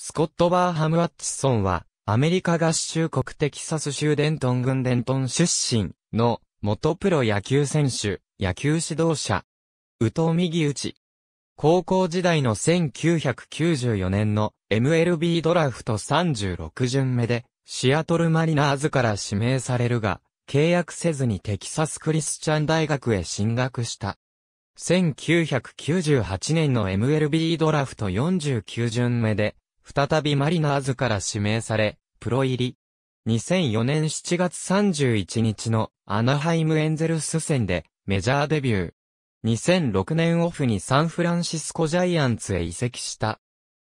スコット・バーハム・ワッチソンは、アメリカ合衆国テキサス州デントン郡デントン出身の元プロ野球選手、野球指導者。宇藤右内。ち。高校時代の1994年の MLB ドラフト36巡目で、シアトルマリナーズから指名されるが、契約せずにテキサスクリスチャン大学へ進学した。1998年の MLB ドラフト49巡目で、再びマリナーズから指名され、プロ入り。2004年7月31日のアナハイムエンゼルス戦でメジャーデビュー。2006年オフにサンフランシスコジャイアンツへ移籍した。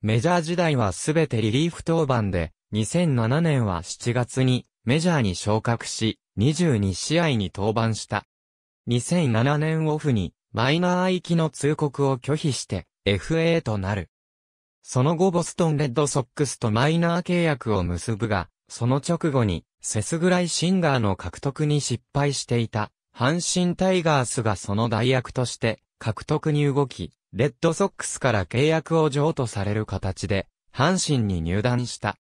メジャー時代はすべてリリーフ登板で、2007年は7月にメジャーに昇格し、22試合に登板した。2007年オフにマイナー行きの通告を拒否して FA となる。その後ボストンレッドソックスとマイナー契約を結ぶが、その直後にセスグライシンガーの獲得に失敗していた、阪神タイガースがその代役として獲得に動き、レッドソックスから契約を譲渡される形で、阪神に入団した。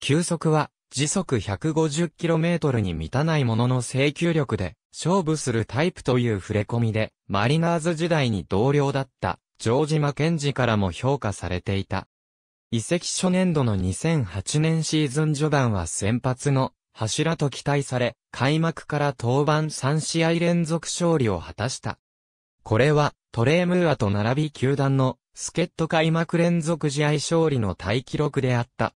球速は時速 150km に満たないものの制球力で勝負するタイプという触れ込みで、マリナーズ時代に同僚だったジョージ・マケンジからも評価されていた。移籍初年度の2008年シーズン序盤は先発の柱と期待され、開幕から登板3試合連続勝利を果たした。これはトレームーアと並び球団のスケット開幕連続試合勝利の大記録であった。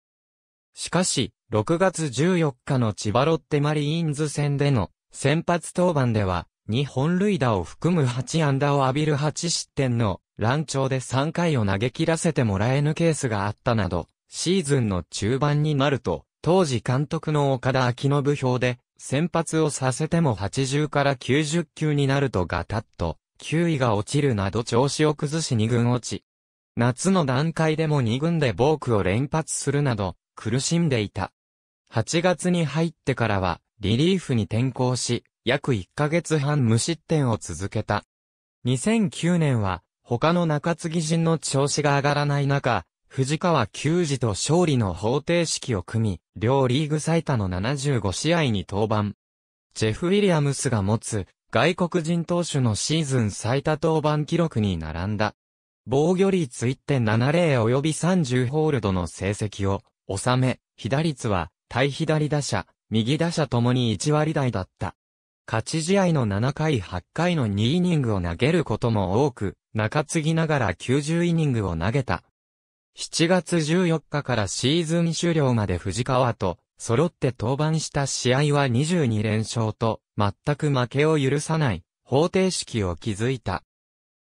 しかし、6月14日の千葉ロッテマリーンズ戦での先発登板では、2本塁打を含む8安打を浴びる8失点の乱調で3回を投げ切らせてもらえぬケースがあったなど、シーズンの中盤になると、当時監督の岡田昭信表で、先発をさせても80から90球になるとガタッと、球威が落ちるなど調子を崩し2軍落ち。夏の段階でも2軍でボークを連発するなど、苦しんでいた。8月に入ってからは、リリーフに転向し、約1ヶ月半無失点を続けた。2009年は、他の中継ぎ陣の調子が上がらない中、藤川球児と勝利の方程式を組み、両リーグ最多の75試合に登板。ジェフ・ウィリアムスが持つ外国人投手のシーズン最多登板記録に並んだ。防御率1.70及び30ホールドの成績を収め、被打率は対左打者、右打者ともに1割台だった。勝ち試合の7回8回の2イニングを投げることも多く、中継ぎながら90イニングを投げた。7月14日からシーズン終了まで藤川と揃って登板した試合は22連勝と全く負けを許さない方程式を築いた。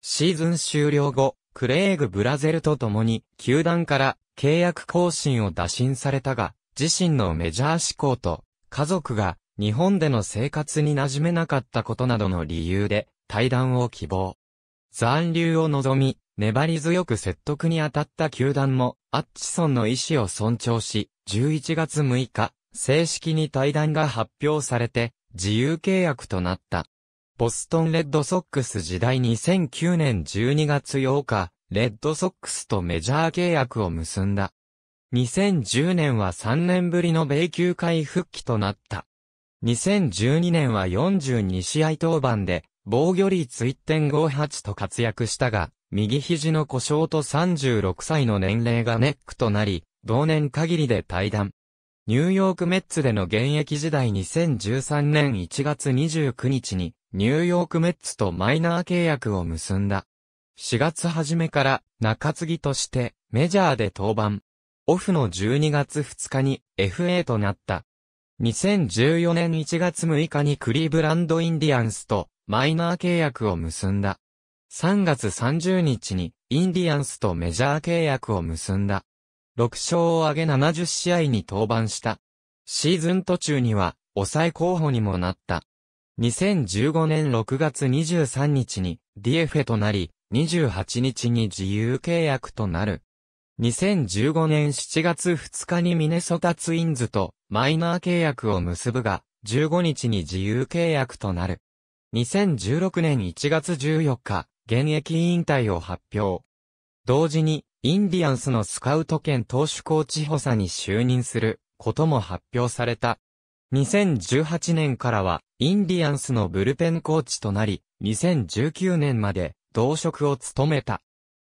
シーズン終了後、クレーグ・ブラゼルと共に球団から契約更新を打診されたが、自身のメジャー志向と家族が日本での生活に馴染めなかったことなどの理由で対談を希望。残留を望み、粘り強く説得に当たった球団も、アッチソンの意思を尊重し、11月6日、正式に対談が発表されて、自由契約となった。ボストンレッドソックス時代2009年12月8日、レッドソックスとメジャー契約を結んだ。2010年は3年ぶりの米球界復帰となった。2012年は42試合登板で防御率1.58と活躍したが、右肘の故障と36歳の年齢がネックとなり、同年限りで退団。ニューヨークメッツでの現役時代2013年1月29日に、ニューヨークメッツとマイナー契約を結んだ。4月初めから中継ぎとしてメジャーで登板。オフの12月2日に FA となった。2014年1月6日にクリーブランドインディアンスとマイナー契約を結んだ。3月30日にインディアンスとメジャー契約を結んだ。6勝を挙げ70試合に登板した。シーズン途中には抑え候補にもなった。2015年6月23日にディエフェとなり、28日に自由契約となる。2015年7月2日にミネソタツインズとマイナー契約を結ぶが、15日に自由契約となる。2016年1月14日、現役引退を発表。同時に、インディアンスのスカウト兼投手コーチ補佐に就任することも発表された。2018年からは、インディアンスのブルペンコーチとなり、2019年まで同職を務めた。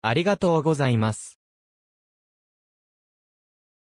ありがとうございます。